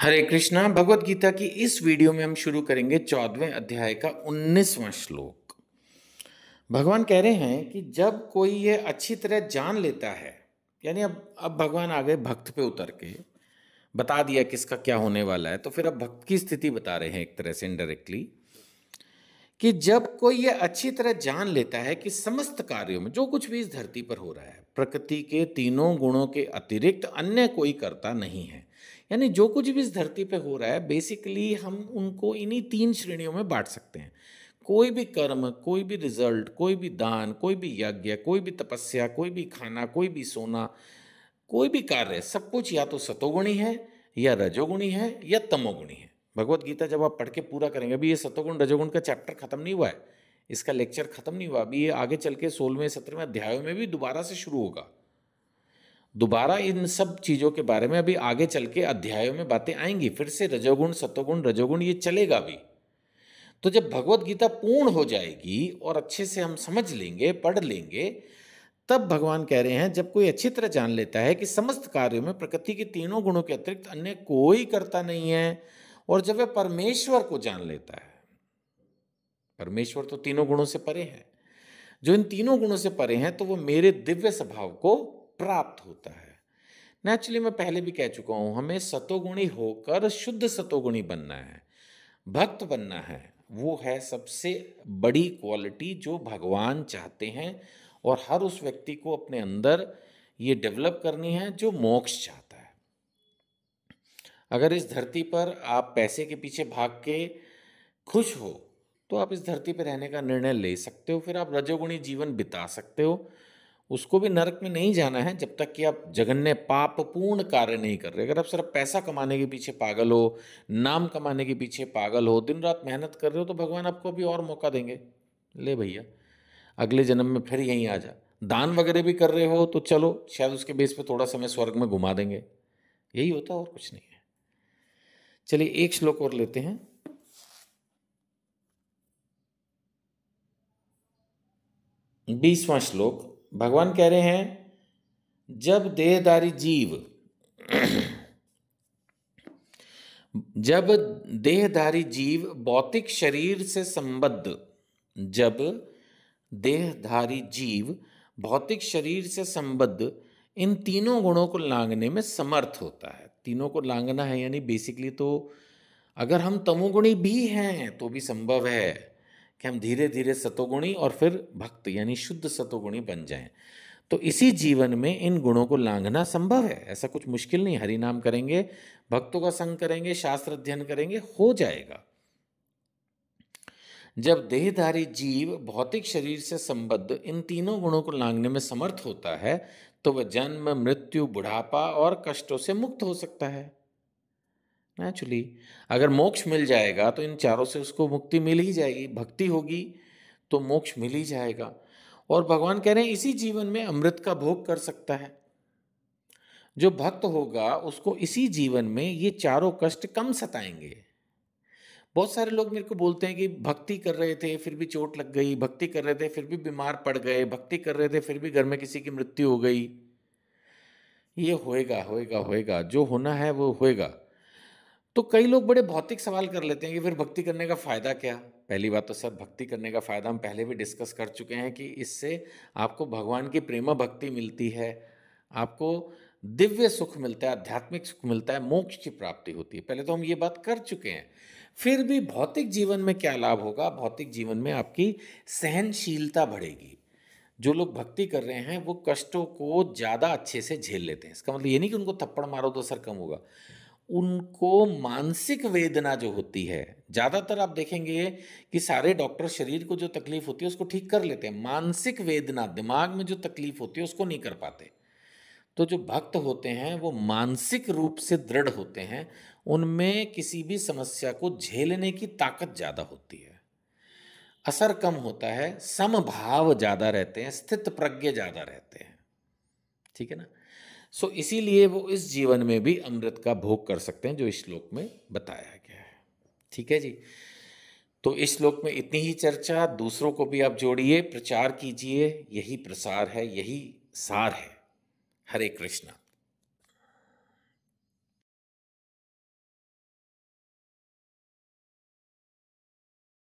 हरे कृष्णा भगवत गीता की इस वीडियो में हम शुरू करेंगे चौदवें अध्याय का उन्नीसवां श्लोक भगवान कह रहे हैं कि जब कोई ये अच्छी तरह जान लेता है यानी अब अब भगवान आ गए भक्त पे उतर के बता दिया किसका क्या होने वाला है तो फिर अब भक्त की स्थिति बता रहे हैं एक तरह से इनडायरेक्टली कि जब कोई ये अच्छी तरह जान लेता है कि समस्त कार्यों में जो कुछ भी इस धरती पर हो रहा है प्रकृति के तीनों गुणों के अतिरिक्त अन्य कोई करता नहीं है यानी जो कुछ भी इस धरती पे हो रहा है बेसिकली हम उनको इन्हीं तीन श्रेणियों में बांट सकते हैं कोई भी कर्म कोई भी रिजल्ट कोई भी दान कोई भी यज्ञ कोई भी तपस्या कोई भी खाना कोई भी सोना कोई भी कार्य सब कुछ या तो सतोगुणी है या रजोगुणी है या तमोगुणी है भगवत गीता जब आप पढ़ के पूरा करेंगे अभी ये सतोगुण रजोगुण का चैप्टर खत्म नहीं हुआ है इसका लेक्चर ख़त्म नहीं हुआ अभी ये आगे चल के सोलहवें सत्रहवें अध्यायों में भी दोबारा से शुरू होगा दोबारा इन सब चीज़ों के बारे में अभी आगे चल के अध्यायों में बातें आएंगी फिर से रजोगुण सतोगुण रजोगुण ये चलेगा भी तो जब भगवत गीता पूर्ण हो जाएगी और अच्छे से हम समझ लेंगे पढ़ लेंगे तब भगवान कह रहे हैं जब कोई अच्छी तरह जान लेता है कि समस्त कार्यों में प्रकृति के तीनों गुणों के अतिरिक्त अन्य कोई करता नहीं है और जब वह परमेश्वर को जान लेता है परमेश्वर तो तीनों गुणों से परे हैं जो इन तीनों गुणों से परे हैं तो वो मेरे दिव्य स्वभाव को प्राप्त होता है नेचुरली मैं पहले भी कह चुका हूँ हमें सतोगुणी होकर शुद्ध सतोगुणी बनना है भक्त बनना है वो है सबसे बड़ी क्वालिटी जो भगवान चाहते हैं और हर उस व्यक्ति को अपने अंदर ये डेवलप करनी है जो मोक्ष चाहता है अगर इस धरती पर आप पैसे के पीछे भाग के खुश हो तो आप इस धरती पर रहने का निर्णय ले सकते हो फिर आप रजोगुणी जीवन बिता सकते हो उसको भी नरक में नहीं जाना है जब तक कि आप जघन्य पाप पूर्ण कार्य नहीं कर रहे अगर आप सिर्फ पैसा कमाने के पीछे पागल हो नाम कमाने के पीछे पागल हो दिन रात मेहनत कर रहे हो तो भगवान आपको अभी और मौका देंगे ले भैया अगले जन्म में फिर यहीं आ जा दान वगैरह भी कर रहे हो तो चलो शायद उसके बेस पर थोड़ा समय स्वर्ग में घुमा देंगे यही होता और कुछ नहीं है चलिए एक श्लोक और लेते हैं बीसवां श्लोक भगवान कह रहे हैं जब देहदारी जीव जब देहधारी जीव भौतिक शरीर से संबद्ध जब देहधारी जीव भौतिक शरीर से संबद्ध इन तीनों गुणों को लांगने में समर्थ होता है तीनों को लांगना है यानी बेसिकली तो अगर हम तमोगुणी भी हैं तो भी संभव है कि हम धीरे धीरे सतोगुणी और फिर भक्त यानी शुद्ध सतोगुणी बन जाएं तो इसी जीवन में इन गुणों को लांघना संभव है ऐसा कुछ मुश्किल नहीं हरि नाम करेंगे भक्तों का संग करेंगे शास्त्र अध्ययन करेंगे हो जाएगा जब देहधारी जीव भौतिक शरीर से संबद्ध इन तीनों गुणों को लांघने में समर्थ होता है तो वह जन्म मृत्यु बुढ़ापा और कष्टों से मुक्त हो सकता है नेचुरली अगर मोक्ष मिल जाएगा तो इन चारों से उसको मुक्ति मिल ही जाएगी भक्ति होगी तो मोक्ष मिल ही जाएगा और भगवान कह रहे हैं इसी जीवन में अमृत का भोग कर सकता है जो भक्त होगा उसको इसी जीवन में ये चारों कष्ट कम सताएंगे बहुत सारे लोग मेरे को बोलते हैं कि भक्ति कर रहे थे फिर भी चोट लग गई भक्ति कर रहे थे फिर भी बीमार पड़ गए भक्ति कर रहे थे फिर भी घर में किसी की मृत्यु हो गई ये होएगा होएगा होएगा जो होना है वो होएगा तो कई लोग बड़े भौतिक सवाल कर लेते हैं कि फिर भक्ति करने का फ़ायदा क्या पहली बात तो सर भक्ति करने का फ़ायदा हम पहले भी डिस्कस कर चुके हैं कि इससे आपको भगवान की प्रेम भक्ति मिलती है आपको दिव्य सुख मिलता है आध्यात्मिक सुख मिलता है मोक्ष की प्राप्ति होती है पहले तो हम ये बात कर चुके हैं फिर भी भौतिक जीवन में क्या लाभ होगा भौतिक जीवन में आपकी सहनशीलता बढ़ेगी जो लोग भक्ति कर रहे हैं वो कष्टों को ज़्यादा अच्छे से झेल लेते हैं इसका मतलब ये नहीं कि उनको थप्पड़ मारो तो असर कम होगा उनको मानसिक वेदना जो होती है ज़्यादातर आप देखेंगे कि सारे डॉक्टर शरीर को जो तकलीफ होती है उसको ठीक कर लेते हैं मानसिक वेदना दिमाग में जो तकलीफ होती है उसको नहीं कर पाते तो जो भक्त होते हैं वो मानसिक रूप से दृढ़ होते हैं उनमें किसी भी समस्या को झेलने की ताकत ज़्यादा होती है असर कम होता है समभाव ज़्यादा रहते हैं स्थित प्रज्ञ ज़्यादा रहते हैं ठीक है ना सो इसीलिए वो इस जीवन में भी अमृत का भोग कर सकते हैं जो इस श्लोक में बताया गया है ठीक है जी तो इस श्लोक में इतनी ही चर्चा दूसरों को भी आप जोड़िए प्रचार कीजिए यही प्रसार है यही सार है हरे कृष्णा